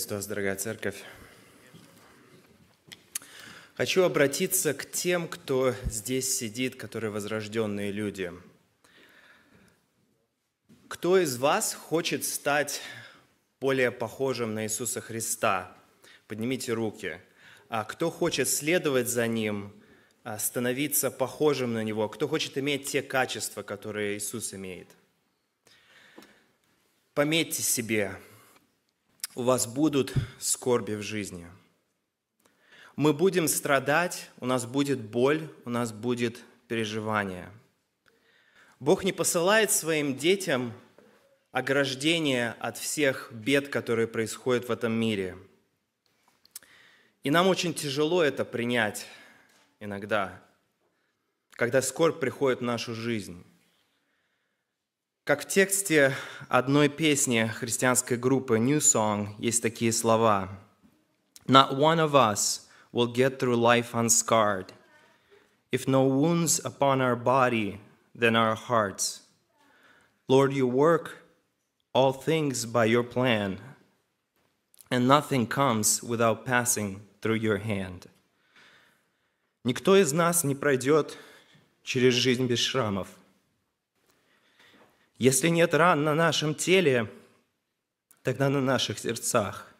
Приветствую вас, дорогая церковь. Хочу обратиться к тем, кто здесь сидит, которые возрожденные люди. Кто из вас хочет стать более похожим на Иисуса Христа? Поднимите руки. А кто хочет следовать за Ним, а, становиться похожим на Него? Кто хочет иметь те качества, которые Иисус имеет? Пометьте себе – у вас будут скорби в жизни. Мы будем страдать, у нас будет боль, у нас будет переживание. Бог не посылает своим детям ограждение от всех бед, которые происходят в этом мире. И нам очень тяжело это принять иногда, когда скорбь приходит в нашу жизнь. Как в тексте одной песни христианской группы New Song есть такие слова. Not one of us will get through life unscarred. If no wounds upon our body, then our hearts. Lord, you work all things by your plan, and nothing comes without passing through your hand. Никто из нас не пройдет через жизнь без шрамов – если нет ран на нашем теле, тогда на наших сердцах.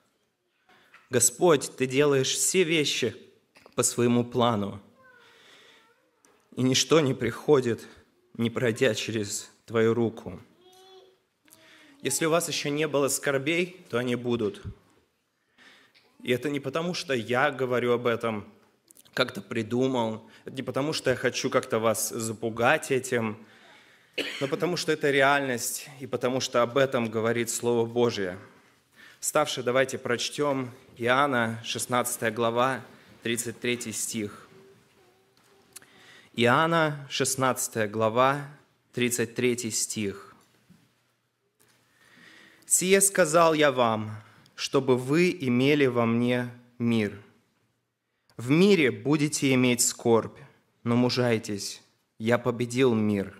Господь, Ты делаешь все вещи по своему плану, и ничто не приходит, не пройдя через Твою руку. Если у вас еще не было скорбей, то они будут. И это не потому, что я говорю об этом, как-то придумал, это не потому, что я хочу как-то вас запугать этим – но потому что это реальность и потому что об этом говорит Слово Божье. Вставши, давайте прочтем Иоанна, 16 глава, 33 стих. Иоанна, 16 глава, 33 стих. «Сие сказал я вам, чтобы вы имели во мне мир. В мире будете иметь скорбь, но мужайтесь, я победил мир».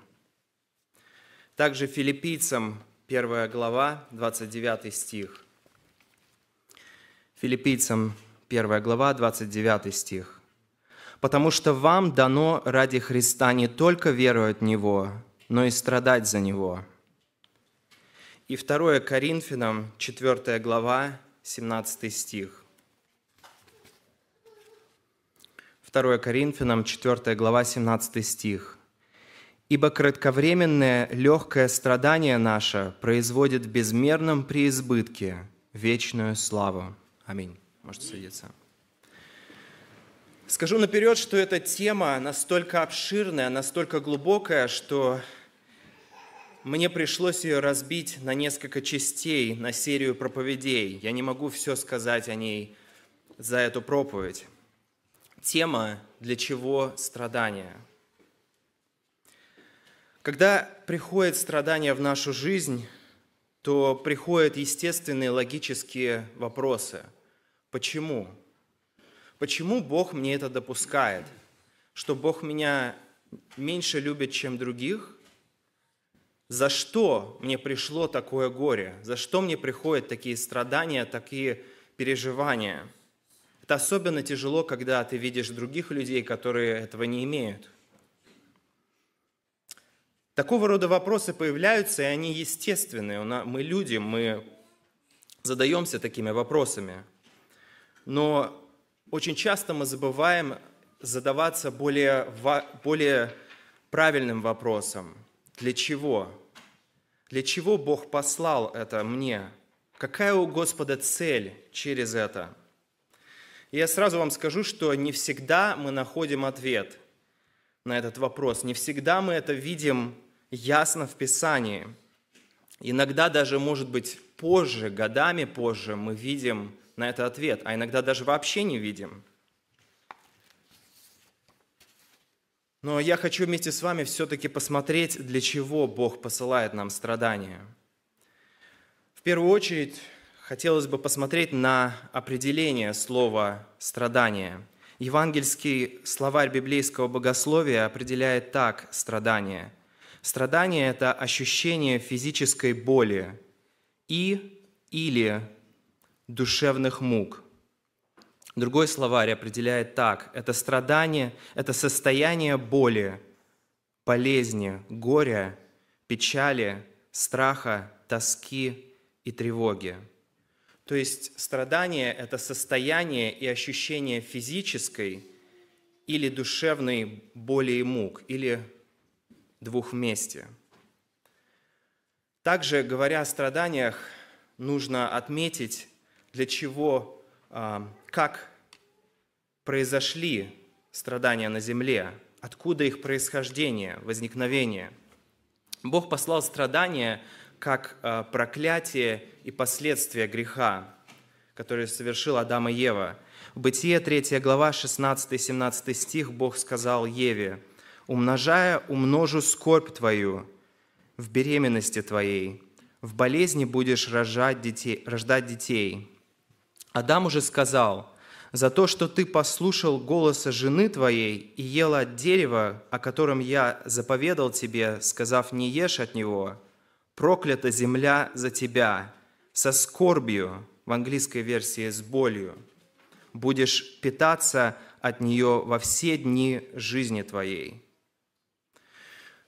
Также филиппийцам 1 глава, 29 стих. Филиппийцам 1 глава, 29 стих. «Потому что вам дано ради Христа не только веровать в Него, но и страдать за Него». И 2 Коринфянам 4 глава, 17 стих. 2 Коринфянам 4 глава, 17 стих. Ибо кратковременное легкое страдание наше производит в безмерном преизбытке вечную славу. Аминь. Можете садиться. Скажу наперед, что эта тема настолько обширная, настолько глубокая, что мне пришлось ее разбить на несколько частей, на серию проповедей. Я не могу все сказать о ней за эту проповедь. Тема «Для чего страдания?» – когда приходит страдание в нашу жизнь, то приходят естественные логические вопросы. Почему? Почему Бог мне это допускает? Что Бог меня меньше любит, чем других? За что мне пришло такое горе? За что мне приходят такие страдания, такие переживания? Это особенно тяжело, когда ты видишь других людей, которые этого не имеют – Такого рода вопросы появляются, и они естественные. Мы люди, мы задаемся такими вопросами. Но очень часто мы забываем задаваться более, более правильным вопросом. Для чего? Для чего Бог послал это мне? Какая у Господа цель через это? И я сразу вам скажу, что не всегда мы находим ответ на этот вопрос, не всегда мы это видим ясно в Писании. Иногда даже, может быть, позже, годами позже мы видим на это ответ, а иногда даже вообще не видим. Но я хочу вместе с вами все-таки посмотреть, для чего Бог посылает нам страдания. В первую очередь, хотелось бы посмотреть на определение слова «страдание». Евангельский словарь библейского богословия определяет так страдание – Страдание – это ощущение физической боли и или душевных мук. Другой словарь определяет так. Это страдание, это состояние боли, болезни, горя, печали, страха, тоски и тревоги. То есть страдание – это состояние и ощущение физической или душевной боли и мук, или двух вместе. Также, говоря о страданиях, нужно отметить, для чего, а, как произошли страдания на земле, откуда их происхождение, возникновение. Бог послал страдания как а, проклятие и последствия греха, которые совершил Адам и Ева. В Бытие 3 глава 16-17 стих Бог сказал Еве – умножая, умножу скорбь твою в беременности твоей, в болезни будешь рожать детей, рождать детей. Адам уже сказал, за то, что ты послушал голоса жены твоей и ела от дерева, о котором я заповедал тебе, сказав, не ешь от него, проклята земля за тебя, со скорбью, в английской версии с болью, будешь питаться от нее во все дни жизни твоей.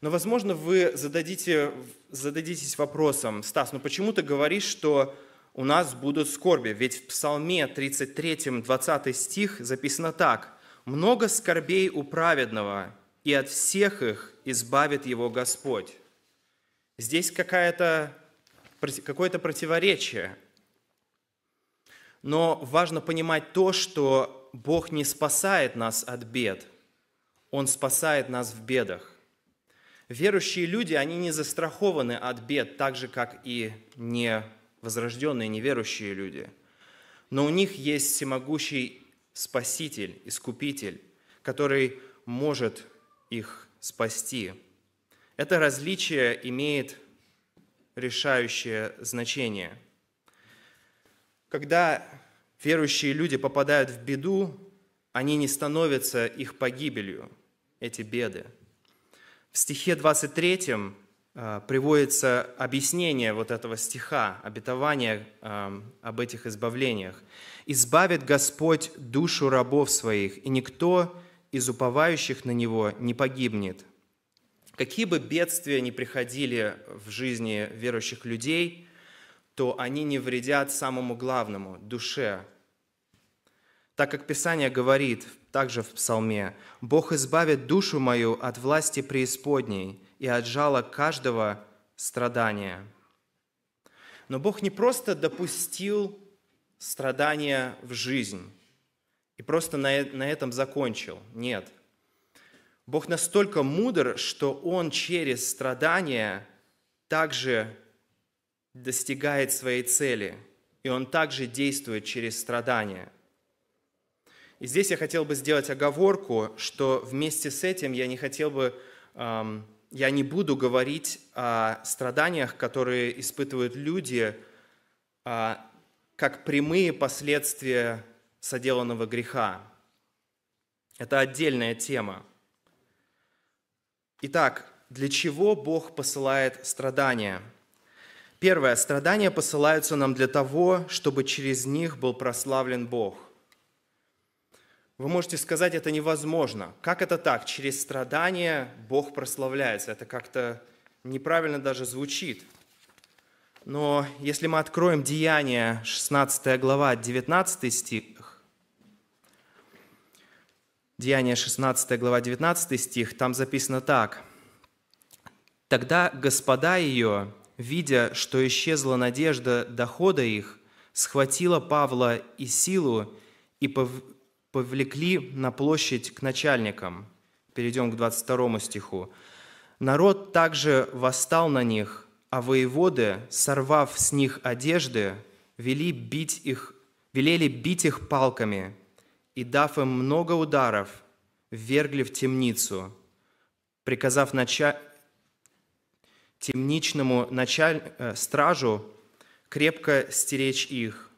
Но, возможно, вы зададите, зададитесь вопросом, Стас, ну почему ты говоришь, что у нас будут скорби? Ведь в Псалме 33, 20 стих записано так. «Много скорбей у праведного, и от всех их избавит его Господь». Здесь какая-то, какое-то противоречие. Но важно понимать то, что Бог не спасает нас от бед. Он спасает нас в бедах. Верующие люди, они не застрахованы от бед, так же, как и не возрожденные неверующие люди. Но у них есть всемогущий Спаситель, Искупитель, который может их спасти. Это различие имеет решающее значение. Когда верующие люди попадают в беду, они не становятся их погибелью, эти беды – в стихе 23 э, приводится объяснение вот этого стиха, обетование эм, об этих избавлениях. «Избавит Господь душу рабов своих, и никто из уповающих на Него не погибнет». Какие бы бедствия ни приходили в жизни верующих людей, то они не вредят самому главному – душе. Так как Писание говорит в также в псалме «Бог избавит душу мою от власти преисподней и от жала каждого страдания». Но Бог не просто допустил страдания в жизнь и просто на, э, на этом закончил. Нет. Бог настолько мудр, что Он через страдания также достигает своей цели, и Он также действует через страдания – и здесь я хотел бы сделать оговорку, что вместе с этим я не хотел бы, я не буду говорить о страданиях, которые испытывают люди, а, как прямые последствия соделанного греха. Это отдельная тема. Итак, для чего Бог посылает страдания? Первое. Страдания посылаются нам для того, чтобы через них был прославлен Бог – вы можете сказать, это невозможно. Как это так? Через страдания Бог прославляется. Это как-то неправильно даже звучит. Но если мы откроем Деяния, 16 глава, 19 стих, Деяния 16 глава, 19 стих, там записано так. «Тогда господа ее, видя, что исчезла надежда дохода их, схватила Павла и силу и, повлекли на площадь к начальникам. Перейдем к 22 стиху. Народ также восстал на них, а воеводы, сорвав с них одежды, вели бить их, велели бить их палками, и, дав им много ударов, ввергли в темницу, приказав нача... темничному началь... Э, стражу крепко стеречь их.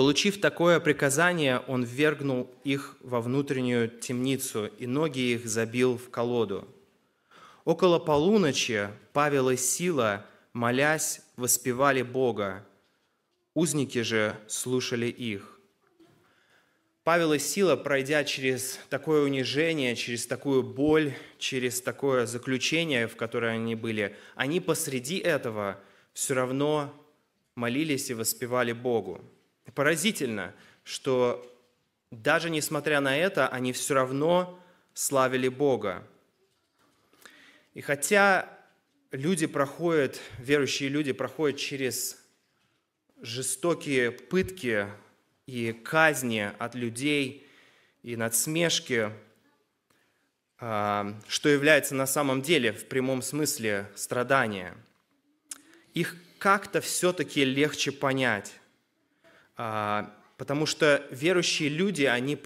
Получив такое приказание, он ввергнул их во внутреннюю темницу и ноги их забил в колоду. Около полуночи Павел и Сила, молясь, воспевали Бога. Узники же слушали их. Павел и Сила, пройдя через такое унижение, через такую боль, через такое заключение, в которое они были, они посреди этого все равно молились и воспевали Богу. Поразительно, что даже несмотря на это, они все равно славили Бога. И хотя люди проходят, верующие люди проходят через жестокие пытки и казни от людей и надсмешки, а, что является на самом деле в прямом смысле страдания. Их как-то все-таки легче понять. А, потому что верующие люди, они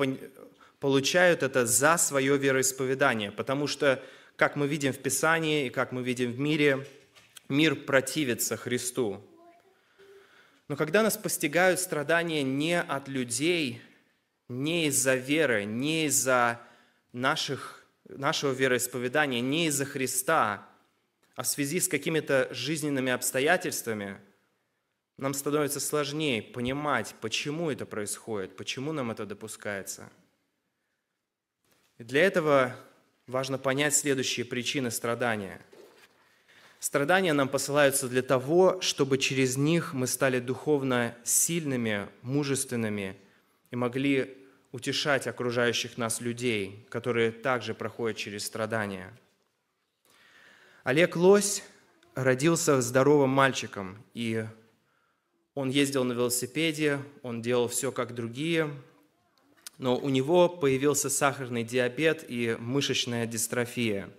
получают это за свое вероисповедание, потому что, как мы видим в Писании и как мы видим в мире, мир противится Христу. Но когда нас постигают страдания не от людей, не из-за веры, не из-за наших, нашего вероисповедания, не из-за Христа, а в связи с какими-то жизненными обстоятельствами – нам становится сложнее понимать, почему это происходит, почему нам это допускается. И для этого важно понять следующие причины страдания. Страдания нам посылаются для того, чтобы через них мы стали духовно сильными, мужественными и могли утешать окружающих нас людей, которые также проходят через страдания. Олег Лось родился здоровым мальчиком и он ездил на велосипеде, он делал все как другие, но у него появился сахарный диабет и мышечная дистрофия.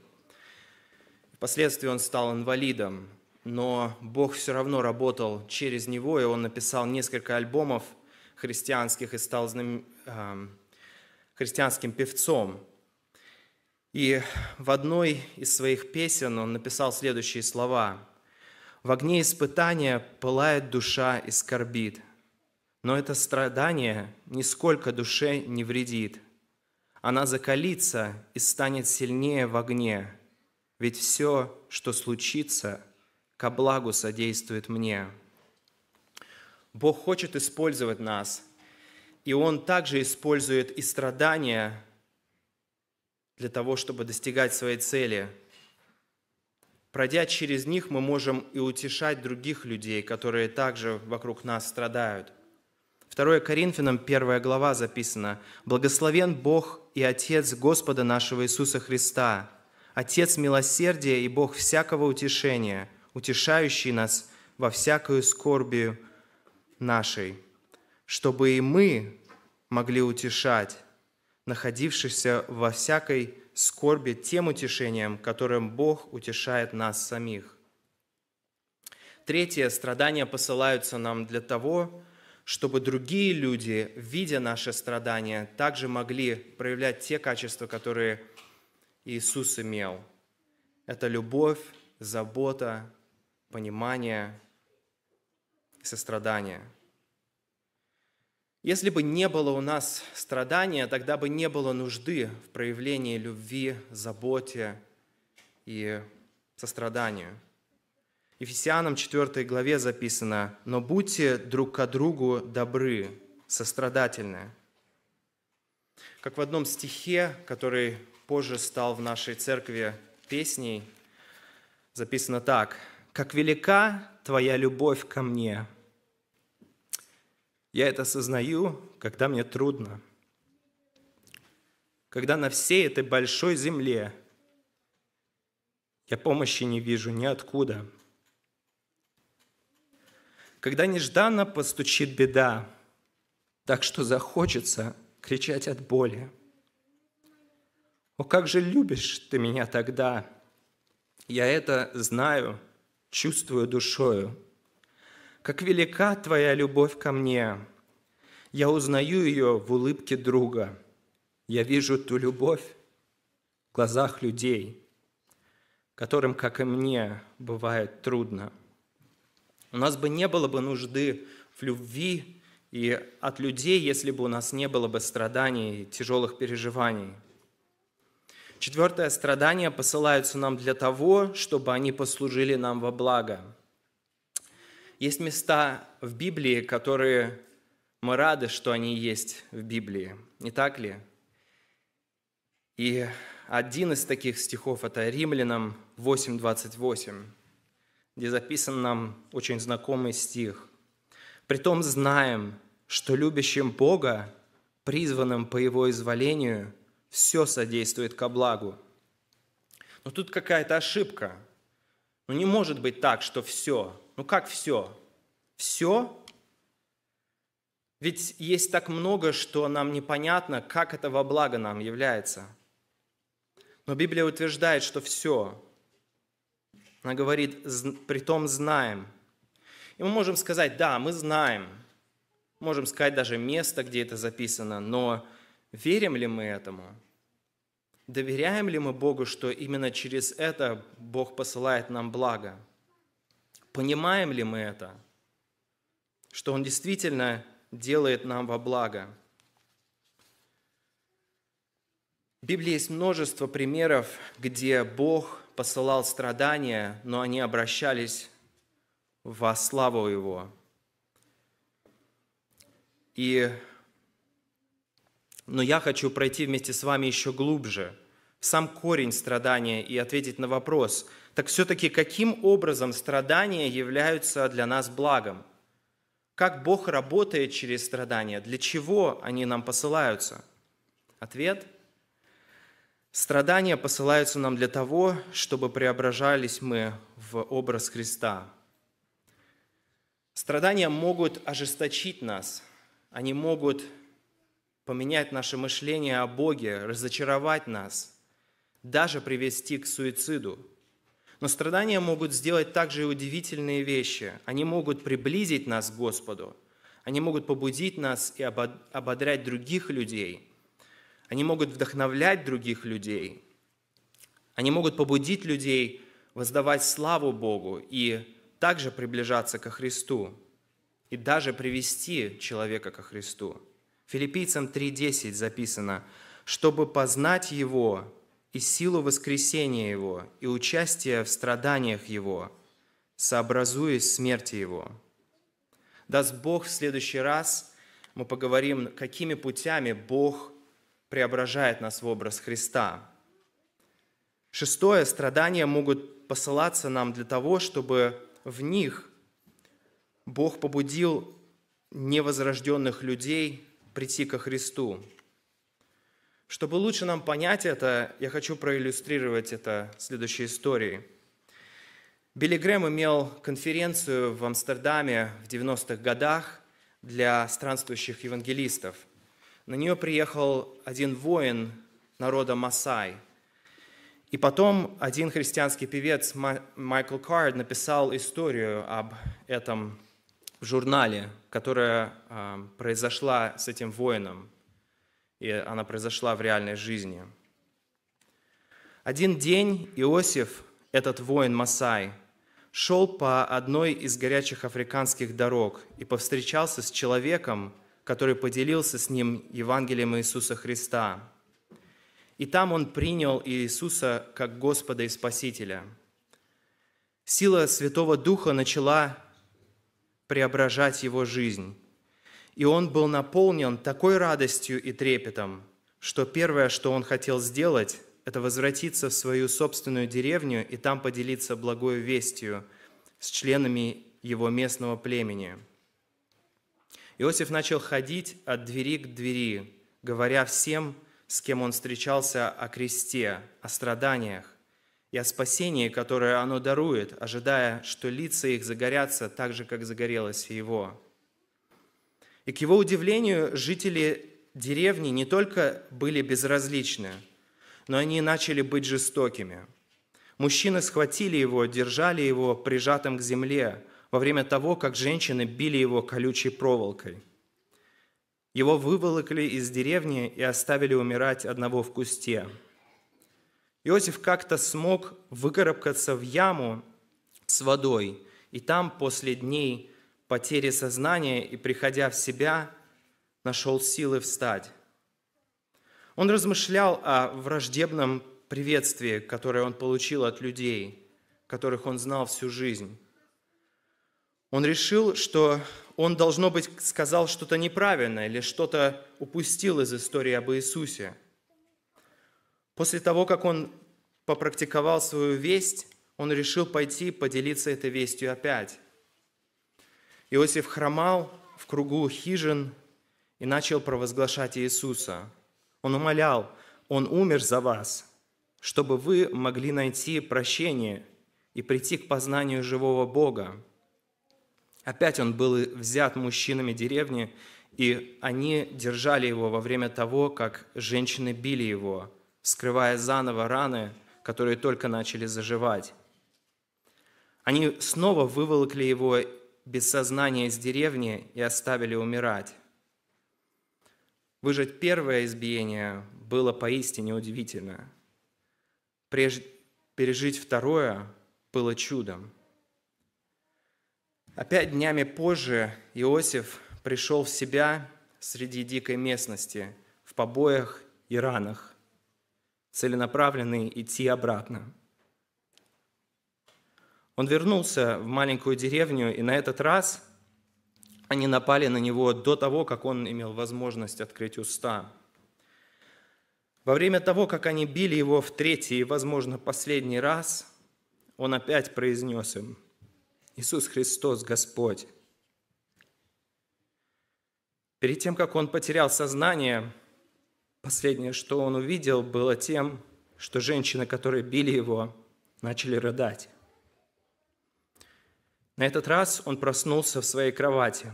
Впоследствии он стал инвалидом, но Бог все равно работал через него, и он написал несколько альбомов христианских и стал знам... э, христианским певцом. И в одной из своих песен он написал следующие слова – в огне испытания пылает душа и скорбит, но это страдание нисколько душе не вредит. Она закалится и станет сильнее в огне, ведь все, что случится, ко благу содействует мне. Бог хочет использовать нас, и Он также использует и страдания для того, чтобы достигать своей цели – Пройдя через них, мы можем и утешать других людей, которые также вокруг нас страдают. 2 Коринфянам 1 глава записано «Благословен Бог и Отец Господа нашего Иисуса Христа, Отец милосердия и Бог всякого утешения, утешающий нас во всякую скорбию нашей, чтобы и мы могли утешать, находившихся во всякой скорби тем утешением, которым Бог утешает нас самих. Третье, страдания посылаются нам для того, чтобы другие люди, видя наши страдания, также могли проявлять те качества, которые Иисус имел. Это любовь, забота, понимание, сострадание – если бы не было у нас страдания, тогда бы не было нужды в проявлении любви, заботе и состраданию. Ефесянам 4 главе записано, «Но будьте друг к другу добры, сострадательны». Как в одном стихе, который позже стал в нашей церкви песней, записано так, «Как велика твоя любовь ко мне, я это осознаю, когда мне трудно. Когда на всей этой большой земле я помощи не вижу ниоткуда. Когда нежданно постучит беда, так что захочется кричать от боли. О, как же любишь ты меня тогда! Я это знаю, чувствую душою как велика Твоя любовь ко мне. Я узнаю ее в улыбке друга. Я вижу ту любовь в глазах людей, которым, как и мне, бывает трудно. У нас бы не было бы нужды в любви и от людей, если бы у нас не было бы страданий и тяжелых переживаний. Четвертое, страдания посылаются нам для того, чтобы они послужили нам во благо – есть места в Библии, которые мы рады, что они есть в Библии, не так ли? И один из таких стихов – это Римлянам 8.28, где записан нам очень знакомый стих. «Притом знаем, что любящим Бога, призванным по Его изволению, все содействует ко благу». Но тут какая-то ошибка. Но ну, не может быть так, что все – ну как все? Все? Ведь есть так много, что нам непонятно, как это во благо нам является. Но Библия утверждает, что все. Она говорит, при том знаем. И мы можем сказать, да, мы знаем. Можем сказать даже место, где это записано, но верим ли мы этому? Доверяем ли мы Богу, что именно через это Бог посылает нам благо? Понимаем ли мы это? Что Он действительно делает нам во благо. В Библии есть множество примеров, где Бог посылал страдания, но они обращались во славу Его. И, но я хочу пройти вместе с вами еще глубже, в сам корень страдания и ответить на вопрос – так все-таки каким образом страдания являются для нас благом? Как Бог работает через страдания? Для чего они нам посылаются? Ответ – Страдания посылаются нам для того, чтобы преображались мы в образ Христа. Страдания могут ожесточить нас, они могут поменять наше мышление о Боге, разочаровать нас, даже привести к суициду – но страдания могут сделать также и удивительные вещи. Они могут приблизить нас к Господу. Они могут побудить нас и ободрять других людей. Они могут вдохновлять других людей. Они могут побудить людей воздавать славу Богу и также приближаться ко Христу и даже привести человека ко Христу. Филиппийцам 3.10 записано, чтобы познать Его и силу воскресения Его и участие в страданиях Его, сообразуясь смерти Его. Даст Бог в следующий раз мы поговорим, какими путями Бог преображает нас в образ Христа. Шестое, страдания могут посылаться нам для того, чтобы в них Бог побудил невозрожденных людей прийти ко Христу. Чтобы лучше нам понять это, я хочу проиллюстрировать это следующей историей. Билли Грэм имел конференцию в Амстердаме в 90-х годах для странствующих евангелистов. На нее приехал один воин народа Масай. И потом один христианский певец Майкл Кард написал историю об этом в журнале, которая а, произошла с этим воином – и она произошла в реальной жизни. Один день Иосиф, этот воин Масай, шел по одной из горячих африканских дорог и повстречался с человеком, который поделился с ним Евангелием Иисуса Христа. И там он принял Иисуса как Господа и Спасителя. Сила Святого Духа начала преображать его жизнь. И он был наполнен такой радостью и трепетом, что первое, что он хотел сделать, это возвратиться в свою собственную деревню и там поделиться благой вестью с членами его местного племени. Иосиф начал ходить от двери к двери, говоря всем, с кем он встречался о кресте, о страданиях и о спасении, которое оно дарует, ожидая, что лица их загорятся так же, как загорелось и его. И к его удивлению, жители деревни не только были безразличны, но они начали быть жестокими. Мужчины схватили его, держали его прижатым к земле во время того, как женщины били его колючей проволокой. Его выволокли из деревни и оставили умирать одного в кусте. Иосиф как-то смог выкарабкаться в яму с водой, и там после дней потери сознания и, приходя в себя, нашел силы встать. Он размышлял о враждебном приветствии, которое он получил от людей, которых он знал всю жизнь. Он решил, что он, должно быть, сказал что-то неправильное или что-то упустил из истории об Иисусе. После того, как он попрактиковал свою весть, он решил пойти поделиться этой вестью опять. Иосиф хромал в кругу хижин и начал провозглашать Иисуса. Он умолял, Он умер за вас, чтобы вы могли найти прощение и прийти к познанию живого Бога. Опять он был взят мужчинами деревни, и они держали его во время того, как женщины били его, скрывая заново раны, которые только начали заживать. Они снова выволокли его без сознания из деревни и оставили умирать. Выжить первое избиение было поистине удивительно. Пережить второе было чудом. Опять днями позже Иосиф пришел в себя среди дикой местности, в побоях и ранах, целенаправленный идти обратно. Он вернулся в маленькую деревню, и на этот раз они напали на него до того, как он имел возможность открыть уста. Во время того, как они били его в третий возможно, последний раз, он опять произнес им, «Иисус Христос, Господь!» Перед тем, как он потерял сознание, последнее, что он увидел, было тем, что женщины, которые били его, начали рыдать. На этот раз он проснулся в своей кровати.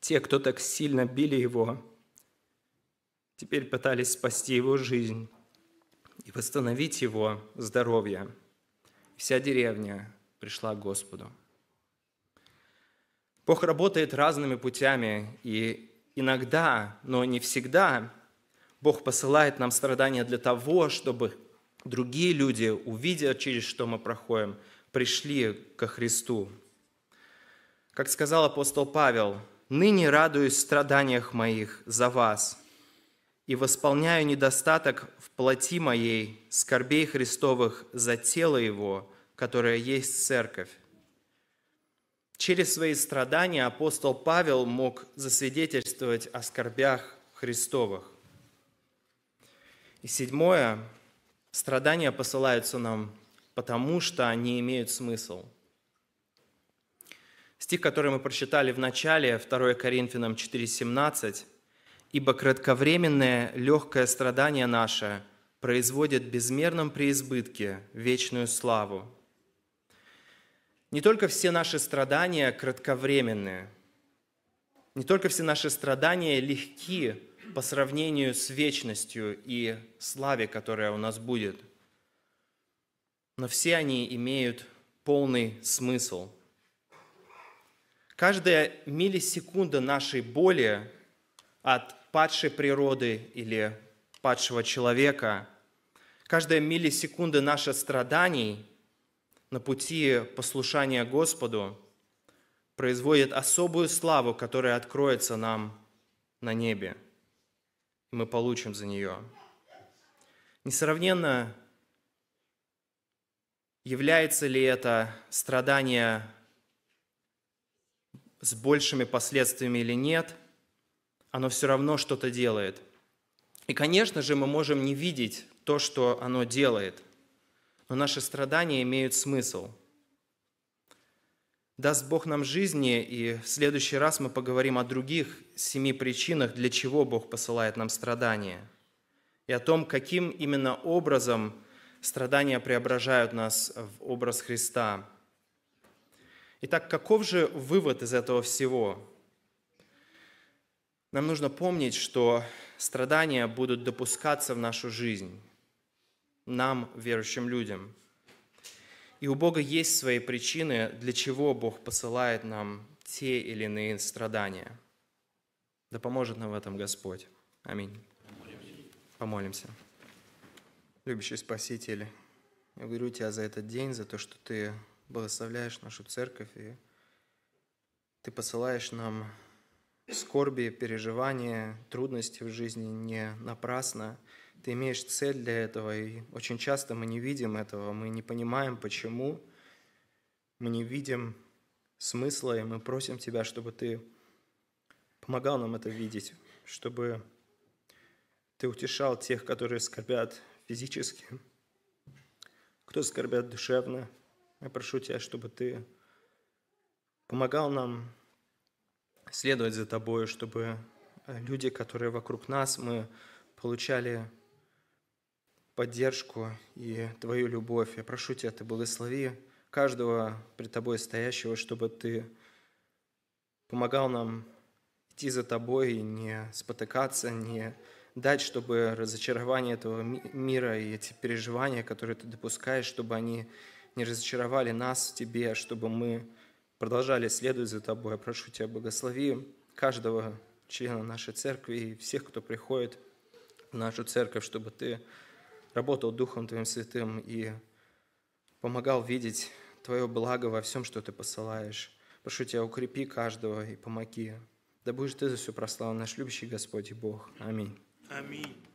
Те, кто так сильно били его, теперь пытались спасти его жизнь и восстановить его здоровье. Вся деревня пришла к Господу. Бог работает разными путями, и иногда, но не всегда, Бог посылает нам страдания для того, чтобы другие люди, увидя, через что мы проходим, пришли ко Христу. Как сказал апостол Павел, «Ныне радуюсь в страданиях моих за вас и восполняю недостаток в плоти моей скорбей Христовых за тело Его, которое есть церковь». Через свои страдания апостол Павел мог засвидетельствовать о скорбях Христовых. И седьмое, страдания посылаются нам потому что они имеют смысл. Стих, который мы прочитали в начале, 2 Коринфянам 4,17, «Ибо кратковременное легкое страдание наше производит безмерном преизбытке вечную славу». Не только все наши страдания кратковременные, не только все наши страдания легки по сравнению с вечностью и славе, которая у нас будет – но все они имеют полный смысл. Каждая миллисекунда нашей боли от падшей природы или падшего человека, каждая миллисекунда наших страданий на пути послушания Господу производит особую славу, которая откроется нам на небе. И мы получим за нее. Несравненно Является ли это страдание с большими последствиями или нет, оно все равно что-то делает. И, конечно же, мы можем не видеть то, что оно делает, но наши страдания имеют смысл. Даст Бог нам жизни, и в следующий раз мы поговорим о других семи причинах, для чего Бог посылает нам страдания, и о том, каким именно образом – Страдания преображают нас в образ Христа. Итак, каков же вывод из этого всего? Нам нужно помнить, что страдания будут допускаться в нашу жизнь, нам, верующим людям. И у Бога есть свои причины, для чего Бог посылает нам те или иные страдания. Да поможет нам в этом Господь. Аминь. Помолимся любящий Спаситель, я говорю Тебя за этот день, за то, что Ты благословляешь нашу церковь, и Ты посылаешь нам скорби, переживания, трудности в жизни не напрасно. Ты имеешь цель для этого, и очень часто мы не видим этого, мы не понимаем, почему, мы не видим смысла, и мы просим Тебя, чтобы Ты помогал нам это видеть, чтобы Ты утешал тех, которые скорбят, физически, кто скорбят душевно. Я прошу Тебя, чтобы Ты помогал нам следовать за Тобой, чтобы э, люди, которые вокруг нас, мы получали поддержку и Твою любовь. Я прошу Тебя, Ты благослови каждого пред Тобой стоящего, чтобы Ты помогал нам идти за Тобой и не спотыкаться, не дать, чтобы разочарование этого мира и эти переживания, которые ты допускаешь, чтобы они не разочаровали нас в тебе, а чтобы мы продолжали следовать за тобой. Я прошу тебя, благослови каждого члена нашей церкви и всех, кто приходит в нашу церковь, чтобы ты работал Духом Твоим Святым и помогал видеть Твое благо во всем, что Ты посылаешь. Прошу Тебя, укрепи каждого и помоги. Да будешь Ты за все прославлен, наш любящий Господь и Бог. Аминь. Amém.